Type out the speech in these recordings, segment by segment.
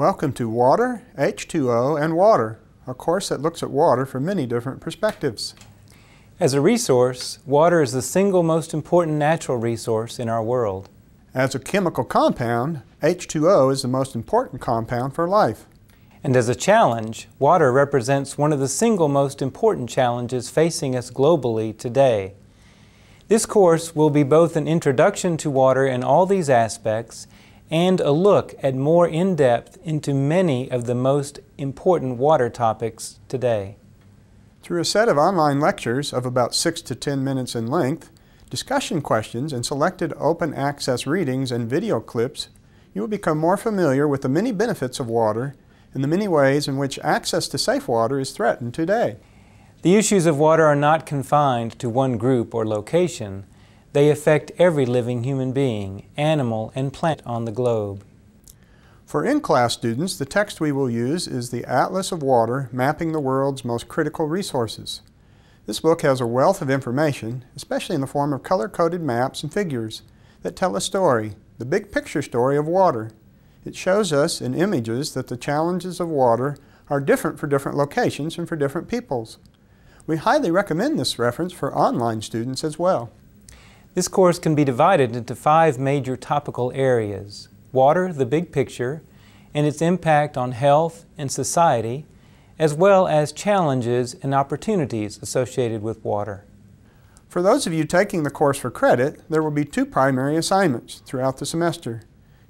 Welcome to Water, H2O, and Water, a course that looks at water from many different perspectives. As a resource, water is the single most important natural resource in our world. As a chemical compound, H2O is the most important compound for life. And as a challenge, water represents one of the single most important challenges facing us globally today. This course will be both an introduction to water in all these aspects and a look at more in depth into many of the most important water topics today. Through a set of online lectures of about 6 to 10 minutes in length, discussion questions, and selected open access readings and video clips, you will become more familiar with the many benefits of water and the many ways in which access to safe water is threatened today. The issues of water are not confined to one group or location. They affect every living human being, animal, and plant on the globe. For in-class students, the text we will use is the Atlas of Water, Mapping the World's Most Critical Resources. This book has a wealth of information, especially in the form of color-coded maps and figures that tell a story, the big picture story of water. It shows us in images that the challenges of water are different for different locations and for different peoples. We highly recommend this reference for online students as well. This course can be divided into five major topical areas water, the big picture, and its impact on health and society, as well as challenges and opportunities associated with water. For those of you taking the course for credit, there will be two primary assignments throughout the semester.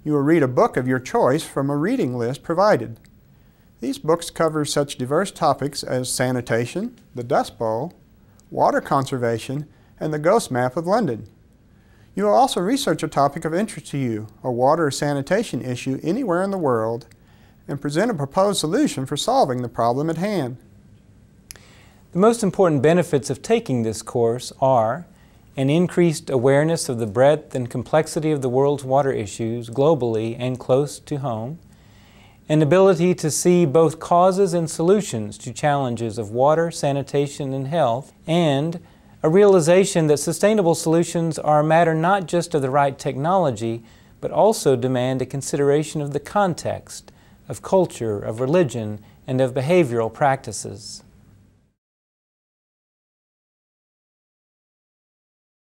You will read a book of your choice from a reading list provided. These books cover such diverse topics as sanitation, the Dust Bowl, water conservation, and the GHOST map of London. You will also research a topic of interest to you, a water or sanitation issue anywhere in the world, and present a proposed solution for solving the problem at hand. The most important benefits of taking this course are an increased awareness of the breadth and complexity of the world's water issues globally and close to home, an ability to see both causes and solutions to challenges of water, sanitation, and health, and a realization that sustainable solutions are a matter not just of the right technology, but also demand a consideration of the context, of culture, of religion, and of behavioral practices.